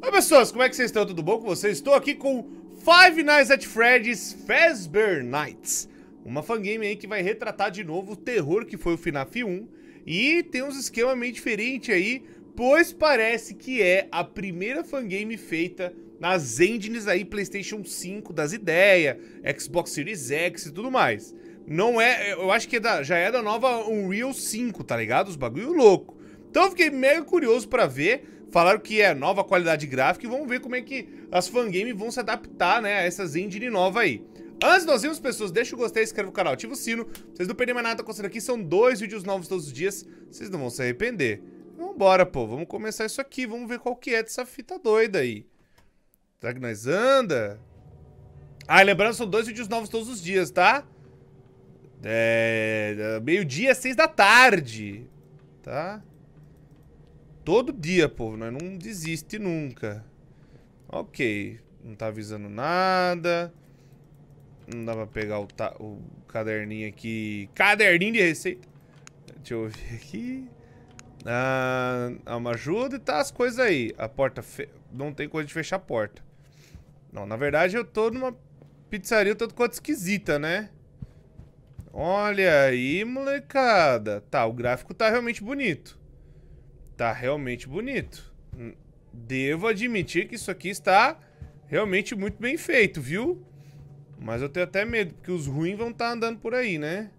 Oi pessoas, como é que vocês estão? Tudo bom com vocês? Estou aqui com Five Nights at Freddy's Fazbear Nights Uma fangame aí que vai retratar de novo o terror que foi o FNAF 1 E tem uns esquemas meio diferentes aí Pois parece que é a primeira fangame feita nas engines aí Playstation 5 das ideias Xbox Series X e tudo mais Não é, eu acho que é da, já é da nova Unreal 5, tá ligado? Os bagulho louco Então eu fiquei meio curioso pra ver Falaram que é nova qualidade gráfica e vamos ver como é que as fangames vão se adaptar, né, a essas engine nova aí. Antes nós vermos, pessoas, deixa o gostei, inscreve no canal, ativa o sino. Vocês não perderem mais nada acontecendo aqui, são dois vídeos novos todos os dias. Vocês não vão se arrepender. Vambora, pô, vamos começar isso aqui, vamos ver qual que é dessa fita doida aí. Será que nós anda? Ah, lembrando, são dois vídeos novos todos os dias, tá? É... Meio-dia, seis da tarde, tá? Todo dia, povo. Nós né? não desiste nunca. Ok. Não tá avisando nada. Não dá pra pegar o, ta... o caderninho aqui. Caderninho de receita. Deixa eu ver aqui. Ah, é uma ajuda e tá as coisas aí. A porta... Fe... Não tem coisa de fechar a porta. Não, na verdade eu tô numa pizzaria tanto quanto esquisita, né? Olha aí, molecada. Tá, o gráfico tá realmente bonito. Tá realmente bonito. Hum, devo admitir que isso aqui está realmente muito bem feito, viu? Mas eu tenho até medo, porque os ruins vão estar tá andando por aí, né?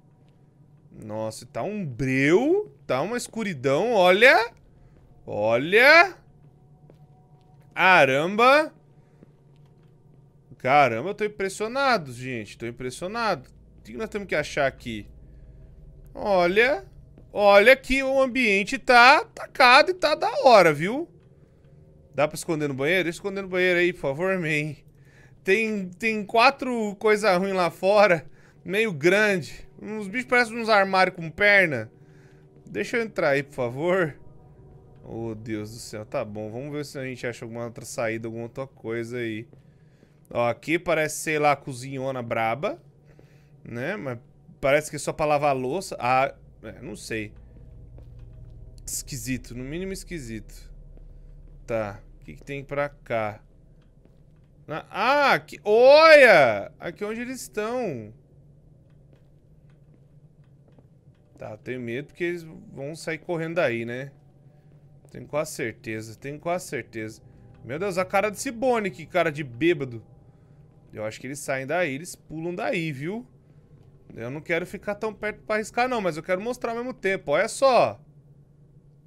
Nossa, tá um breu, tá uma escuridão, olha! Olha! Caramba! Caramba, eu tô impressionado, gente, tô impressionado. O que nós temos que achar aqui? Olha! Olha que o ambiente tá tacado e tá da hora, viu? Dá pra esconder no banheiro? Deixa eu esconder no banheiro aí, por favor, man. Tem, tem quatro coisas ruins lá fora, meio grande. Uns bichos parecem uns armários com perna. Deixa eu entrar aí, por favor. Oh, Deus do céu. Tá bom, vamos ver se a gente acha alguma outra saída, alguma outra coisa aí. Ó, aqui parece, sei lá, cozinhona braba, né? Mas parece que é só pra lavar louça. Ah, é, não sei. Esquisito, no mínimo esquisito. Tá, o que, que tem pra cá? Na... Ah, aqui... Olha! Aqui é onde eles estão. Tá, eu tenho medo porque eles vão sair correndo daí, né? Tenho quase certeza, tenho quase certeza. Meu Deus, a cara desse Bonnie, que cara de bêbado. Eu acho que eles saem daí, eles pulam daí, viu? Eu não quero ficar tão perto pra arriscar, não, mas eu quero mostrar ao mesmo tempo. Olha só.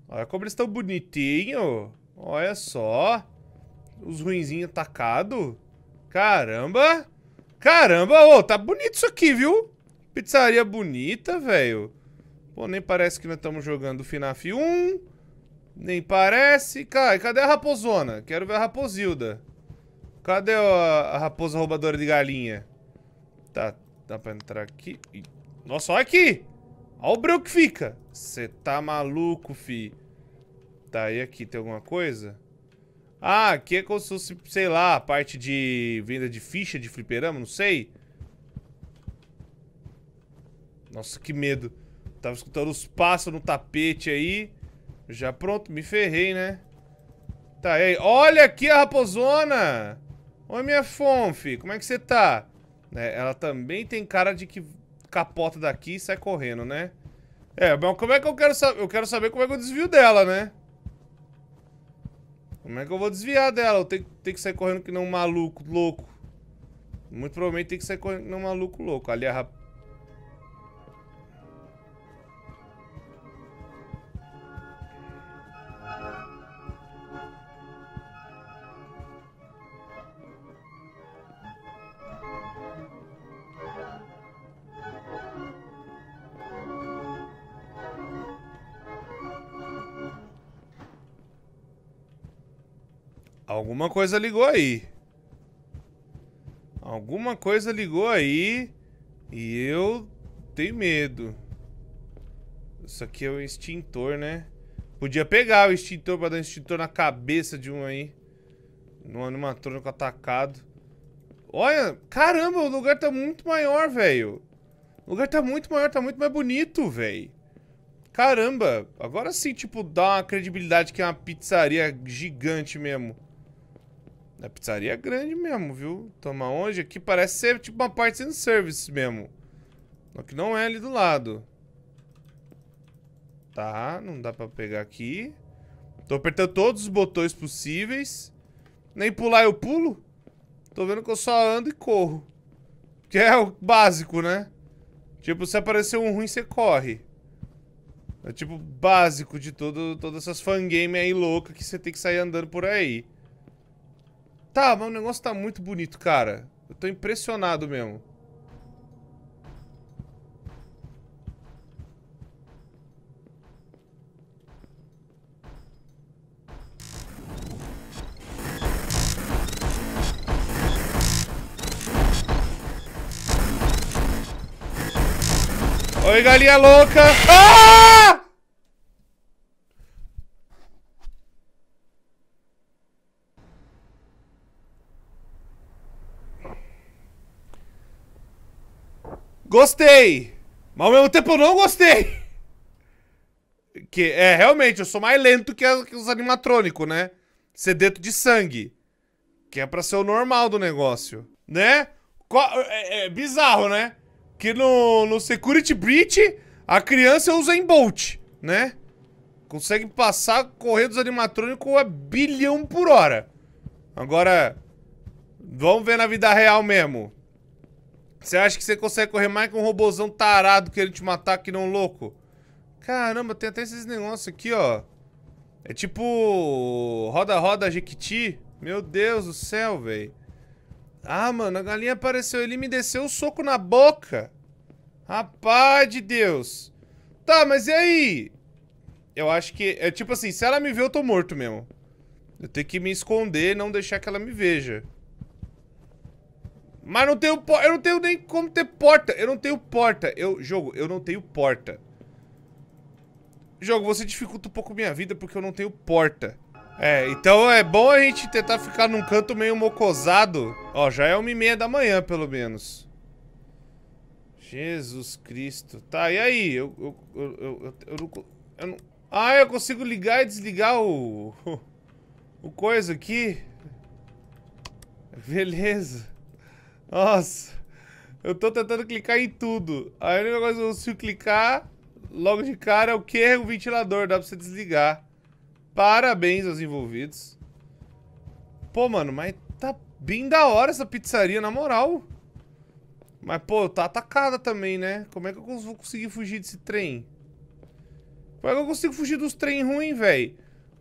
Olha como eles estão bonitinhos. Olha só. Os ruinzinhos tacados. Caramba. Caramba, ô, tá bonito isso aqui, viu? Pizzaria bonita, velho. Pô, nem parece que nós estamos jogando FNAF 1. Nem parece. Cara, cadê a raposona? Quero ver a raposilda. Cadê a, a raposa roubadora de galinha? Tá Dá pra entrar aqui. Nossa, olha aqui! Olha o breu que fica. Você tá maluco, fi. Tá, e aqui tem alguma coisa? Ah, aqui é como se fosse, sei lá, a parte de venda de ficha de fliperama, não sei. Nossa, que medo. Tava escutando os passos no tapete aí. Já pronto, me ferrei, né? Tá, e aí? Olha aqui a raposona! Oi, minha fonf, como é que você tá? É, ela também tem cara de que capota daqui e sai correndo, né? É, mas como é que eu quero saber? Eu quero saber como é que eu desvio dela, né? Como é que eu vou desviar dela? Eu tenho, tenho que sair correndo que não um maluco louco. Muito provavelmente tem que sair correndo que não um maluco louco. Ali a Alguma coisa ligou aí. Alguma coisa ligou aí e eu tenho medo. Isso aqui é um extintor, né? Podia pegar o extintor pra dar um extintor na cabeça de um aí. No animatrônico atacado. Olha, caramba, o lugar tá muito maior, velho. O lugar tá muito maior, tá muito mais bonito, velho. Caramba, agora sim, tipo, dá uma credibilidade que é uma pizzaria gigante mesmo. Da pizzaria é grande mesmo, viu? Toma onde? Aqui parece ser tipo uma parte do service mesmo. Só que não é ali do lado. Tá, não dá pra pegar aqui. Tô apertando todos os botões possíveis. Nem pular eu pulo. Tô vendo que eu só ando e corro. Que é o básico, né? Tipo, se aparecer um ruim, você corre. É tipo básico de todo, todas essas fangame aí louca que você tem que sair andando por aí. Tá, mas o negócio tá muito bonito, cara. Eu tô impressionado mesmo. Oi, galinha louca! Ah! Gostei! Mas ao mesmo tempo eu não gostei! Que é, realmente, eu sou mais lento que, a, que os animatrônicos, né? Sedento de sangue. Que é pra ser o normal do negócio. Né? É, é bizarro, né? Que no, no Security Breach, a criança usa em Bolt, né? Consegue passar, correr dos animatrônicos a bilhão por hora. Agora, vamos ver na vida real mesmo. Você acha que você consegue correr mais que um robozão tarado querendo te matar que não louco? Caramba, tem até esses negócios aqui, ó. É tipo... Roda-roda Jequiti. Meu Deus do céu, velho. Ah, mano, a galinha apareceu. Ele me desceu o um soco na boca. Rapaz de Deus. Tá, mas e aí? Eu acho que... É tipo assim, se ela me ver, eu tô morto mesmo. Eu tenho que me esconder e não deixar que ela me veja. Mas não tenho Eu não tenho nem como ter porta. Eu não tenho porta. Eu, jogo, eu não tenho porta. Jogo, você dificulta um pouco minha vida porque eu não tenho porta. É, então é bom a gente tentar ficar num canto meio mocosado. Ó, já é uma e meia da manhã, pelo menos. Jesus Cristo. Tá, e aí? Eu, eu, eu, eu, eu, não, eu não... Ah, eu consigo ligar e desligar o... O, o coisa aqui? Beleza. Nossa, eu tô tentando clicar em tudo. Aí a única coisa que eu consigo clicar logo de cara é o que? O ventilador, dá pra você desligar. Parabéns aos envolvidos. Pô, mano, mas tá bem da hora essa pizzaria, na moral. Mas, pô, tá atacada também, né? Como é que eu vou conseguir fugir desse trem? Como é que eu consigo fugir dos trem ruins, velho?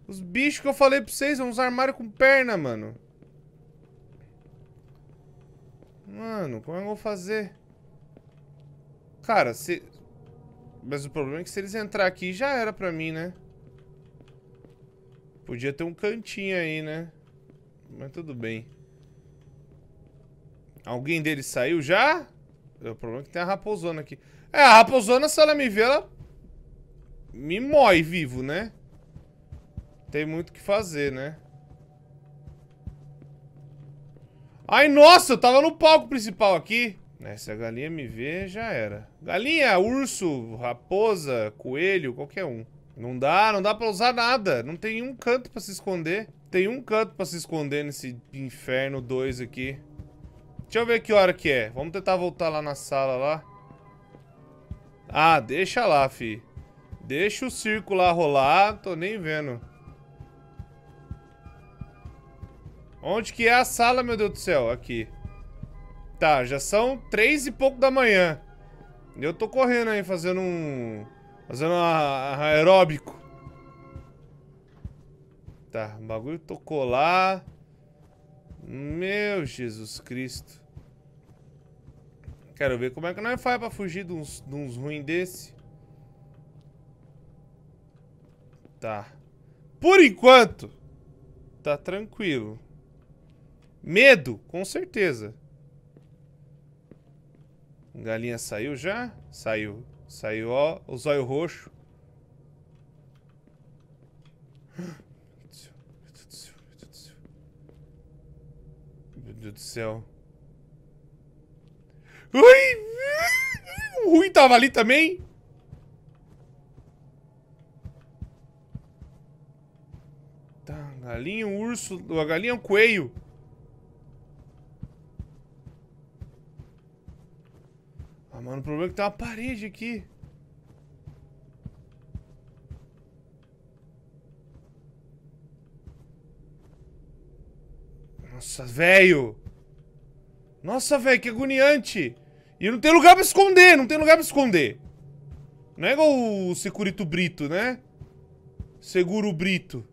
Os bichos que eu falei pra vocês, são é uns armários com perna, mano. Mano, como é que eu vou fazer? Cara, se... Mas o problema é que se eles entrar aqui já era pra mim, né? Podia ter um cantinho aí, né? Mas tudo bem. Alguém deles saiu já? É, o problema é que tem a raposona aqui. É, a raposona, se ela me vê, ela me mói vivo, né? Tem muito o que fazer, né? Ai, nossa, eu tava no palco principal aqui. Né, se a galinha me ver, já era. Galinha, urso, raposa, coelho, qualquer um. Não dá, não dá pra usar nada. Não tem um canto pra se esconder. Tem um canto pra se esconder nesse inferno 2 aqui. Deixa eu ver que hora que é. Vamos tentar voltar lá na sala lá. Ah, deixa lá, fi. Deixa o circo lá rolar. Tô nem vendo. Onde que é a sala, meu Deus do céu? Aqui. Tá, já são três e pouco da manhã. Eu tô correndo aí, fazendo um... Fazendo um aeróbico. Tá, o bagulho tocou lá. Meu Jesus Cristo. Quero ver como é que nós faz pra fugir de uns, de uns ruins desse. Tá. Por enquanto, tá tranquilo. Medo, com certeza. Galinha saiu já? Saiu. Saiu, ó, o zóio roxo. Meu Deus do céu. Ui! O Rui tava ali também? Tá, galinha, um urso. A galinha é um coelho. Mano, o problema é que tem uma parede aqui. Nossa, velho! Nossa, velho, que agoniante! E não tem lugar pra esconder, não tem lugar pra esconder. Não é igual o Securito Brito, né? Seguro Brito.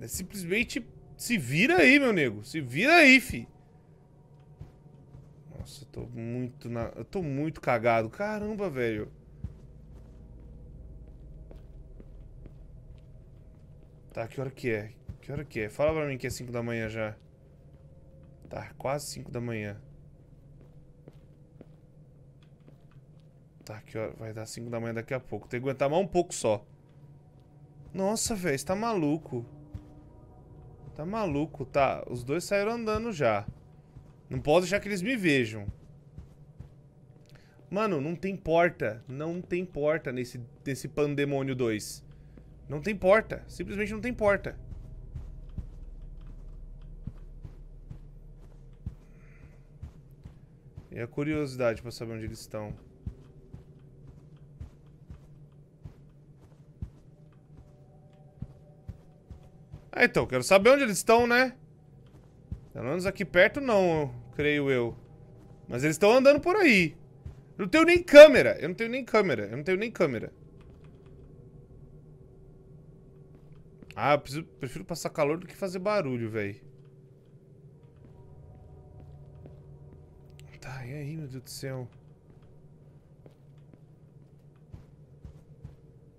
É simplesmente se vira aí, meu nego. Se vira aí, fi. Nossa, eu tô muito na... Eu tô muito cagado. Caramba, velho. Tá, que hora que é? Que hora que é? Fala pra mim que é 5 da manhã já. Tá, quase 5 da manhã. Tá, que hora? Vai dar 5 da manhã daqui a pouco. Tem que aguentar mais um pouco só. Nossa, velho, você tá maluco. Tá maluco, tá. Os dois saíram andando já. Não posso deixar que eles me vejam. Mano, não tem porta. Não tem porta nesse, nesse Pandemônio 2. Não tem porta. Simplesmente não tem porta. E a curiosidade pra saber onde eles estão. Ah, então, quero saber onde eles estão, né? Pelo menos aqui perto não, creio eu. Mas eles estão andando por aí. Eu não tenho nem câmera. Eu não tenho nem câmera. Eu não tenho nem câmera. Ah, eu preciso, prefiro passar calor do que fazer barulho, velho. Tá, e aí, meu Deus do céu?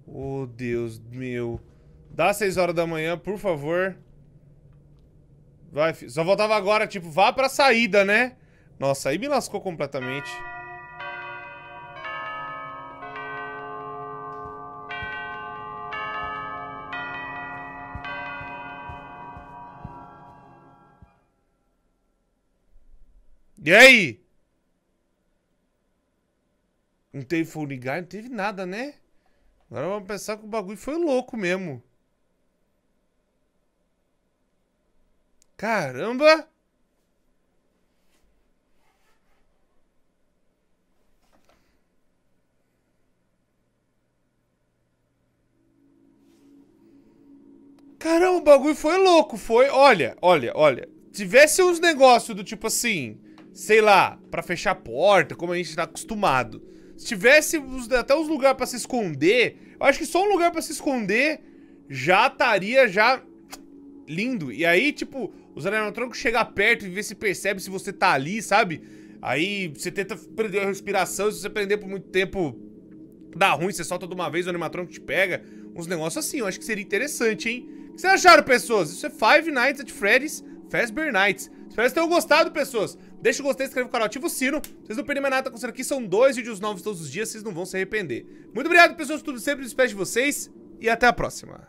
Oh, Deus meu. Dá 6 horas da manhã, por favor. Vai, filho. Só voltava agora, tipo, vá pra saída, né? Nossa, aí me lascou completamente. E aí? Não teve Fall Guy, não teve nada, né? Agora vamos pensar que o bagulho foi louco mesmo. Caramba! Caramba, o bagulho foi louco, foi. Olha, olha, olha. Tivesse uns negócios do tipo assim, sei lá, para fechar a porta, como a gente tá acostumado. Se tivesse até uns lugares para se esconder, eu acho que só um lugar para se esconder já estaria já lindo. E aí, tipo, os animatrônicos chegam perto e vê se percebe se você tá ali, sabe? Aí você tenta prender a respiração, se você prender por muito tempo, dá ruim, você solta de uma vez, o animatrônico te pega. Uns negócios assim, eu acho que seria interessante, hein? O que vocês acharam, pessoas? Isso é Five Nights at Freddy's Fazbear Nights. Espero que tenham gostado, pessoas. Deixa o gostei, inscreve no canal, ativa o sino. Vocês não perdem mais nada tá acontecendo aqui. São dois vídeos novos todos os dias, vocês não vão se arrepender. Muito obrigado, pessoas, tudo sempre. Despeço de vocês e até a próxima.